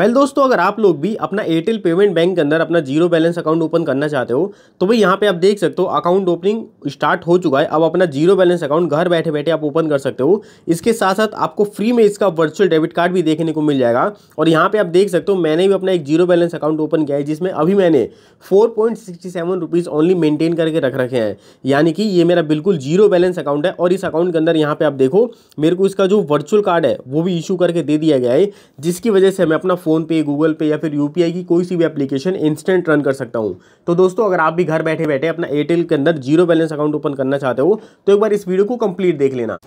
well दोस्तों अगर आप लोग भी अपना एयरटेल पेमेंट बैंक के अंदर अपना जीरो बैलेंस अकाउंट ओपन करना चाहते हो तो भाई यहाँ पे आप देख सकते हो अकाउंट ओपनिंग स्टार्ट हो चुका है अब अपना जीरो बैलेंस अकाउंट घर बैठे बैठे आप ओपन कर सकते हो इसके साथ साथ आपको फ्री में इसका वर्चुअल डेबिट कार्ड भी देखने को मिल जाएगा और यहाँ पर आप देख सकते हो मैंने भी अपना एक जीरो बैलेंस अकाउंट ओपन किया है जिसमें अभी मैंने फोर ओनली मेनटेन करके रख रखे हैं यानी कि ये मेरा बिल्कुल जीरो बैलेंस अकाउंट है और इस अकाउंट के अंदर यहाँ पर आप देखो मेरे को इसका जो वर्चुअल कार्ड है वो भी इशू करके दे दिया गया है जिसकी वजह से मैं अपना फोन पे गूगल पे या फिर यू की कोई सी भी एप्लीकेशन इंस्टेंट रन कर सकता हूँ तो दोस्तों अगर आप भी घर बैठे बैठे अपना एयरटेल के अंदर जीरो बैलेंस अकाउंट ओपन करना चाहते हो तो एक बार इस वीडियो को कंप्लीट देख लेना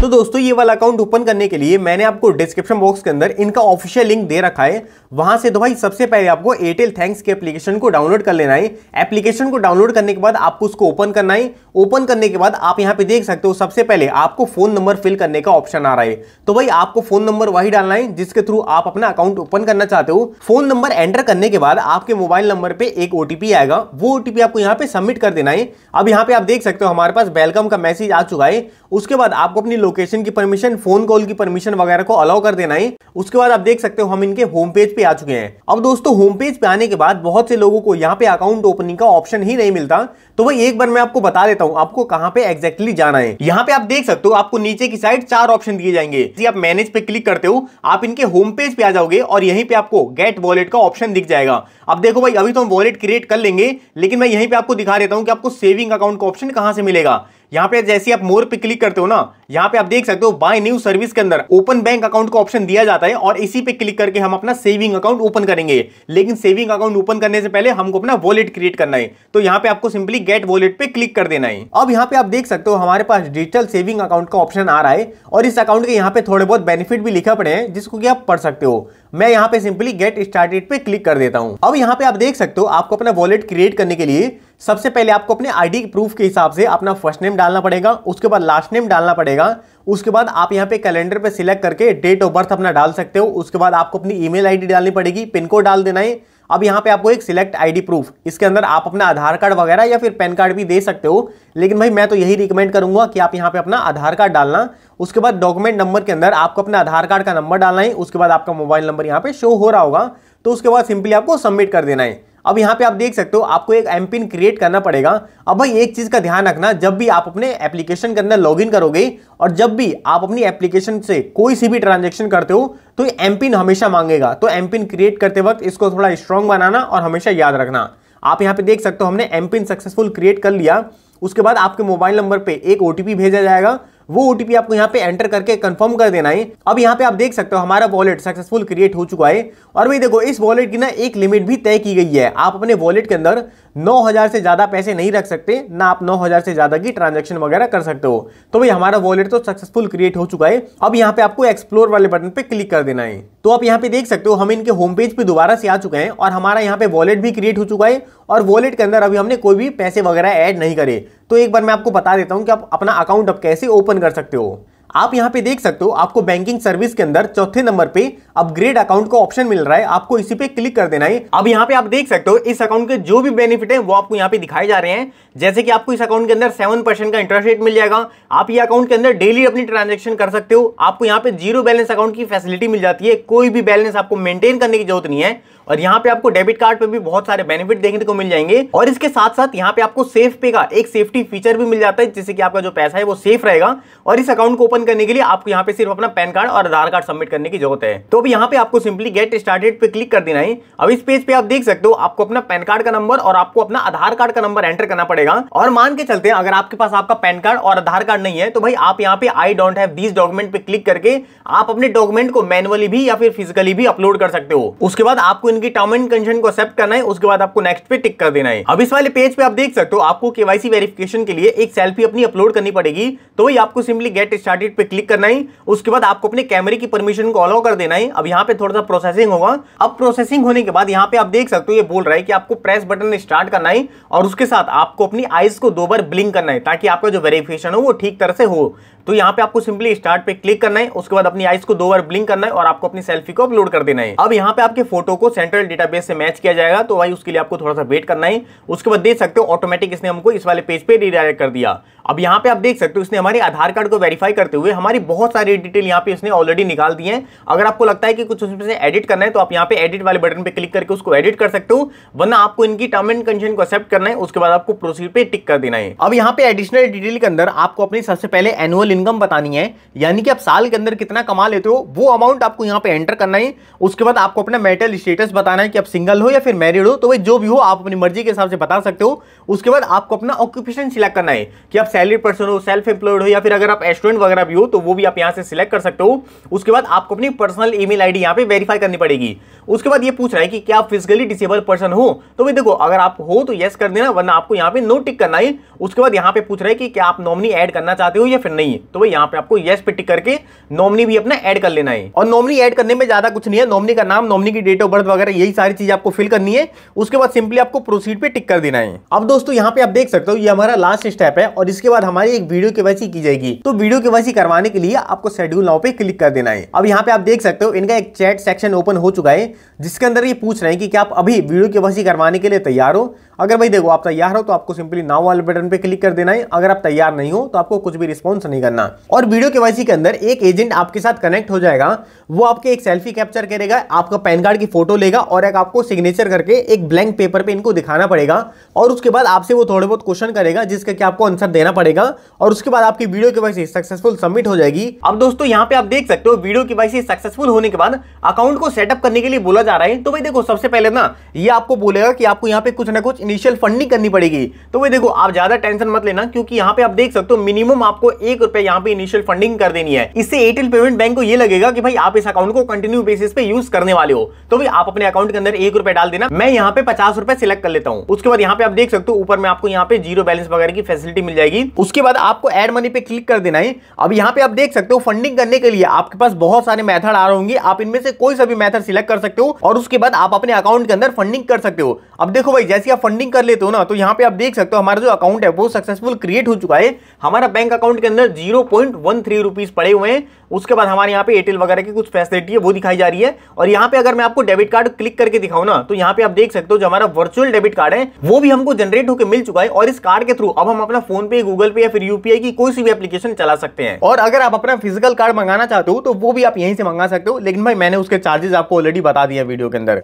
तो दोस्तों ये वाला अकाउंट ओपन करने के लिए मैंने आपको डिस्क्रिप्शन बॉक्स के अंदर इनका ऑफिशियल लिंक दे रखा है वहां से तो भाई सबसे पहले आपको एयरटेल थैंक्स के एप्लीकेशन को डाउनलोड कर लेना है एप्लीकेशन को डाउनलोड करने के बाद आपको उसको ओपन करना है ओपन करने के बाद आप यहां पे देख सकते हो सबसे पहले आपको फोन नंबर फिल करने का ऑप्शन आ रहा है तो भाई आपको फोन नंबर वही डालना है जिसके थ्रू आप अपना अकाउंट ओपन ओपन करना चाहते हो फोन नंबर एंटर करने के बाद आपके मोबाइल नंबर पे एक ओटीपी आएगा वो ओटीपी आपको यहाँ पे सबमिट कर देना है अब यहाँ पे आप देख सकते हो हमारे पास वेलकम का मैसेज आ चुका है उसके बाद आपको अपनी लोकेशन की परमिशन फोन कॉल की परमिशन वगैरह को अलाउ कर देना है उसके बाद आप देख सकते हो हम इनके होम पेज पे आ चुके हैं अब दोस्तों होम पेज पे आने के बाद बहुत से लोगों को यहाँ पे अकाउंट ओपनिंग का ऑप्शन ही नहीं मिलता तो वही एक बार मैं आपको बता देता हूँ आपको कहाँ पे एग्जैक्टली जाना है यहाँ पे आप देख सकते हो आपको नीचे की साइड चार ऑप्शन दिए जाएंगे आप मैनेज पे क्लिक करते हो आप इनके होम पेज पे आ जाओगे और यहीं पे आपको गेट वॉलेट का ऑप्शन दिख जाएगा अब देखो भाई अभी तो हम वॉलेट क्रिएट कर लेंगे लेकिन मैं यहीं पे आपको दिखा देता हूं कि आपको सेविंग अकाउंट का ऑप्शन कहां से मिलेगा यहाँ पे जैसे आप मोर पे क्लिक करते हो ना यहाँ पे आप देख सकते हो बाय न्यू सर्विस के अंदर ओपन बैंक अकाउंट का ऑप्शन दिया जाता है और इसी पे क्लिक करके हम अपना सेविंग अकाउंट ओपन करेंगे लेकिन सेविंग अकाउंट ओपन करने से पहले हमको अपना वॉलेट क्रिएट करना है तो यहाँ पे आपको सिंपली गेट वॉलेट पे क्लिक कर देना है अब यहाँ पे आप देख सकते हो हमारे पास डिजिटल सेविंग अकाउंट का ऑप्शन आ रहा है और इस अकाउंट के यहाँ पे थोड़े बहुत बेनिफिट भी लिखा पड़े हैं जिसको कि आप पढ़ सकते हो मैं यहाँ पे सिंपली गेट स्टार्टेड पे क्लिक कर देता हूँ अब यहाँ पे आप देख सकते हो आपको अपना वॉलेट क्रिएट करने के लिए सबसे पहले आपको अपने आईडी प्रूफ के हिसाब से अपना फर्स्ट नेम डालना पड़ेगा उसके बाद लास्ट नेम डालना पड़ेगा उसके बाद आप यहाँ पे कैलेंडर पे सिलेक्ट करके डेट ऑफ बर्थ अपना डाल सकते हो उसके बाद आपको अपनी ईमेल आईडी डालनी पड़ेगी पिन कोड डाल देना है अब यहाँ पे आपको एक सिलेक्ट आईडी प्रूफ इसके अंदर आप अपना आधार कार्ड वगैरह या फिर पैन कार्ड भी दे सकते हो लेकिन भाई मैं तो यही रिकमेंड करूंगा कि आप यहाँ पे अपना आधार कार्ड डालना उसके बाद डॉक्यूमेंट नंबर के अंदर आपको अपना आधार कार्ड का नंबर डालना है उसके बाद आपका मोबाइल नंबर यहाँ पे शो हो रहा होगा तो उसके बाद सिंपली आपको सबमिट कर देना है अब यहाँ पे आप देख सकते हो आपको एक एम पिन क्रिएट करना पड़ेगा अब भाई एक चीज़ का ध्यान रखना जब भी आप अपने एप्लीकेशन के अंदर लॉगिन करोगे और जब भी आप अपनी एप्लीकेशन से कोई सी भी ट्रांजेक्शन करते हो तो एम पिन हमेशा मांगेगा तो एम पिन क्रिएट करते वक्त इसको थोड़ा स्ट्रॉन्ग बनाना और हमेशा याद रखना आप यहाँ पे देख सकते हो हमने एम पिन सक्सेसफुल क्रिएट कर लिया उसके बाद आपके मोबाइल नंबर पर एक ओ भेजा जाएगा वो ओटीपी आपको यहाँ पे एंटर करके कंफर्म कर देना है अब यहाँ पे आप देख सकते हो हमारा वॉलेट सक्सेसफुल क्रिएट हो चुका है और भाई देखो इस वॉलेट की ना एक लिमिट भी तय की गई है आप अपने वॉलेट के अंदर 9000 से ज़्यादा पैसे नहीं रख सकते ना आप 9000 से ज़्यादा की ट्रांजेक्शन वगैरह कर सकते हो तो भाई हमारा वॉलेट तो सक्सेसफुल क्रिएट हो चुका है अब यहाँ पे आपको एक्सप्लोर वाले बटन पे क्लिक कर देना है तो आप यहाँ पे देख सकते हो हम इनके होम पेज पे दोबारा से आ चुके हैं और हमारा यहाँ पे वॉलेट भी क्रिएट हो चुका है और वॉलेट के अंदर अभी हमने कोई भी पैसे वगैरह ऐड नहीं करे तो एक बार मैं आपको बता देता हूं कि आप अपना अकाउंट अब कैसे ओपन कर सकते हो आप यहां पे देख सकते हो आपको बैंकिंग सर्विस के अंदर चौथे नंबर पे अपग्रेड अकाउंट का ऑप्शन मिल रहा है आपको इसी पे क्लिक कर देना है अब यहां पे आप देख सकते हो इस अकाउंट के जो भी बेनिफिट है वो आपको यहां पे दिखाए जा रहे हैं जैसे कि आपको इस अकाउंट के अंदर सेवन परसेंट का इंटरेस्ट रेट मिल जाएगा आप ये अकाउंट के अंदर डेली अपनी ट्रांजेक्शन कर सकते हो आपको यहाँ पे जीरो बैलेंस अकाउंट की फैसिलिटी मिल जाती है कोई भी बैलेंस आपको मेंटेन करने की जरूरत नहीं है और यहाँ पे आपको डेबिट कार्ड पे भी बहुत सारे बेनिफिट देखने को मिल जाएंगे और इसके साथ साथ यहाँ पे आपको सेफ पे का एक सेफ्टी फीचर भी मिल जाता है जिससे कि आपका जो पैसा है वो सेफ रहेगा और इस अकाउंट को ओपन करने के लिए आपको यहाँ पे सिर्फ अपना पैन कार्ड और आधार कार्ड सबमिट करने की जरूरत है तो अभी यहाँ पे आपको सिंपली गेट स्टार्टेड पे क्लिक कर देना है अब इस पेज पे आप देख सकते हो आपको अपना पैन कार्ड का नंबर और आपको अपना आधार कार्ड का नंबर एंटर करना पड़ेगा और मान के चलते हैं अगर आपके पास आपका पैन कार्ड और आधार कार्ड नहीं है तो भाई आप यहाँ पे I don't have this document पे क्लिक करके आप अपने डॉक्यूमेंट को मैनुअली भी या फिर फिजिकली भी अपलोड कर सकते हो उसके बाद आपको इनकी टर्म एंड कंडीशन को एक्सेप्ट करना है उसके बाद आपको नेक्स्ट पे टिक कर देना है अब इस वाले पेज पे आप देख सकते हो आपको केवाईसी वेरिफिकेशन के लिए एक सेल्फी अपनी अपलोड करनी पड़ेगी तो वही आपको सिंपली गेट स्टार्ट एडिट पे क्लिक करना है उसके बाद आपको अपने कैमरे की परमिशन को अलाउ कर देना है अब यहाँ पे थोड़ा सा प्रोसेसिंग होगा अब प्रोसेसिंग होने के बाद यहाँ पे आप देख सकते हो ये बोल रहा है कि आपको प्रेस बटन स्टार्ट करना है और उसके साथ आपको अपनी आइज को दो बार ब्लिंक करना है ताकि आपका जो वेरिफिकेशन हो वो ठीक तरह से हो तो यहाँ पे आपको सिंपली स्टार्ट पे क्लिक करना है उसके बाद अपनी आइस को दो बार ब्लिंक करना है और आपको अपनी सेल्फी को अपलोड कर देना है अब यहाँ पे आपके फोटो को सेंट्रल डेटाबेस से मैच किया जाएगा तो भाई उसके लिए आपको थोड़ा सा वेट करना है उसके बाद देख सकते हो ऑटोमेटिक इसने हमको इस वाले पेज पे रिडायरेक्ट कर दिया अब यहाँ पे आप देख सकते हो इसने हमारे आधार कार्ड को वेरीफाई करते हुए हमारी बहुत सारी डिटेल यहाँ पे इसने ऑलरेडी निकाल दी है अगर आपको लगता है कि कुछ उसमें से एडिट करना है तो आप यहाँ पे एडिट वाले बटन पे क्लिक करके उसको एडिट कर सकते हो वरना आपको इनकी टर्म एंड कंडीशन को एक्सेप्ट करना है उसके बाद आपको प्रोसीड पे टिक कर देना है अब यहाँ पे एडिशनल डिटेल के अंदर आपको अपनी सबसे पहले एनुअल इनकम बतानी है यानी कि आप साल के अंदर कितना कमा लेते हो वो अमाउंट आपको यहाँ पे एंटर करना है उसके बाद आपको अपना मेटल स्टेटस बताना है कि आप सिंगल हो या फिर मैरिड हो तो भाई जो भी हो आप अपनी मर्जी के हिसाब से बता सकते हो उसके बाद आपको अपना ऑक्यूपेशन सिलेक्ट करना है कि आप सैलरी पर्सन हो सेल्फ एम्प्लॉयड हो या फिर अगर आप स्टूडेंट वगैरह भी हो तो वो भी आप यहाँ से सिलेक्ट कर सकते हो उसके बाद आपको अपनी पर्सनल ई मेल आई पे वेरीफाई करनी पड़ेगी उसके बाद ये पूछ रहा है कि क्या आप फिजिकली डिसेबल पर्सन हो तो भाई देखो अगर आप हो तो येस कर देना वरना आपको यहाँ पे नो टिक करना है उसके बाद यहाँ पे पूछ रहा है कि क्या आप नॉमनी ऐड करना चाहते हो या फिर नहीं तो भाई यहाँ पे आपको येस पे टिक करके नॉमनी भी अपना ऐड कर लेना है और नॉमनी ऐड करने में ज्यादा कुछ नहीं है नॉमनी का नाम नॉमनी की डेट ऑफ बर्थ वगैरह यही सारी चीज आपको फिल करनी है उसके बाद सिंपली आपको प्रोसीड पे टिक कर देना है अब दोस्तों यहाँ पे आप देख सकते हो ये हमारा लास्ट स्टेप है और इसके बाद हमारी एक वीडियो के वैसी की जाएगी तो वीडियो के वैसी करवाने के लिए आपको शेड्यूल नाव पे क्लिक कर देना है अब यहाँ पे आप देख सकते हो इनका एक चैट सेक्शन ओपन हो चुका है जिसके अंदर ये पूछ रहे हैं कि क्या आप अभी वीडियो के केवासी करवाने के लिए तैयार हो अगर भाई देखो आप तैयार हो तो आपको सिंपली नाव वाले बटन पे क्लिक कर देना है अगर आप तैयार नहीं हो तो आपको कुछ भी रिस्पॉन्स नहीं करना करना और वीडियो केवाईसी के अंदर एक एजेंट आपके साथ कनेक्ट हो जाएगा वो आपके एक सेल्फी कैप्चर करेगा आपका पैन कार्ड की फोटो लेगा और एक आपको सिग्नेचर करके एक ब्लैंक पेपर पे इनको दिखाना पड़ेगा और उसके बाद आपसे वो थोड़े बहुत क्वेश्चन करेगा जिसका कि आपको आंसर देना पड़ेगा और उसके बाद आपकी वीडियो केवाईसी सक्सेसफुल सबमिट हो जाएगी अब दोस्तों यहाँ पे आप देख सकते हो वीडियो केवाईसी सक्सेसफुल होने के बाद अकाउंट को सेटअप करने के लिए बोला जा रहा है तो भाई देखो सबसे पहले ना ये आपको बोलेगा कि आपको यहाँ पे कुछ ना कुछ इनिशियल फंडिंग करनी पड़ेगी तो भाई देखो आप ज्यादा टेंशन मत लेना क्योंकि यहाँ पे आप देख सकते हो मिनिमम आपको एक पे यहाँ पे इनिशियल फंडिंग कर देनी है इससे एयरटेल पेमेंट बैंक को ये लगेगा कि भाई आप इस अकाउंट को कंटिन्यू बेसिस पे यूज करने वाले हो तो भी आप अपने अकाउंट के अंदर एक रुपए डाल देना मैं यहाँ पे पचास रुपए सिलेक्ट कर लेता हूँ उसके बाद यहाँ पे आप देख सकते हो ऊपर में आपको यहाँ पे जीरो बैलेंस वगैरह की फैसिलिटी मिल जाएगी उसके बाद आपको एड मनी पे क्लिक कर देना है अब यहाँ पे आप देख सकते हो फंडिंग करने के लिए आपके पास बहुत सारे मैथड आ रहे होंगे आप इनमें से कोई सा भी मैथड सिलेक्ट कर सकते हो और उसके बाद आप अपने अकाउंट के अंदर फंडिंग कर सकते हो अब देखो भाई जैसे आप फंडिंग कर लेते हो ना तो यहाँ पे आप देख सकते हो हमारा जो अकाउंट है वो सक्सेसफुल क्रिएट हो चुका है हमारा बैंक अकाउंट के अंदर zero point one three rupees पड़े हुए हैं उसके बाद हमारे यहाँ पे एयरटेल वगैरह की कुछ फैसिलिटी है वो दिखाई जा रही है और यहाँ पे अगर मैं आपको डेबिट कार्ड क्लिक करके दिखाऊँ ना तो यहाँ पे आप देख सकते हो जो हमारा वर्चुअल डेबिट कार्ड है वो भी हमको जनरेट होकर मिल चुका है और इस कार्ड के थ्रू अब हम अपना फोन पे गूगल पे या फिर यूपीआई की कोई सी भी एप्लीकेशन चला सकते हैं और अगर आप अपना फिजिकल कार्ड मंगाना चाहते हो तो वो भी आप यहीं से मंगा सकते हो लेकिन भाई मैंने उसके चार्जेस आपको ऑलरेडी बता दिया वीडियो के अंदर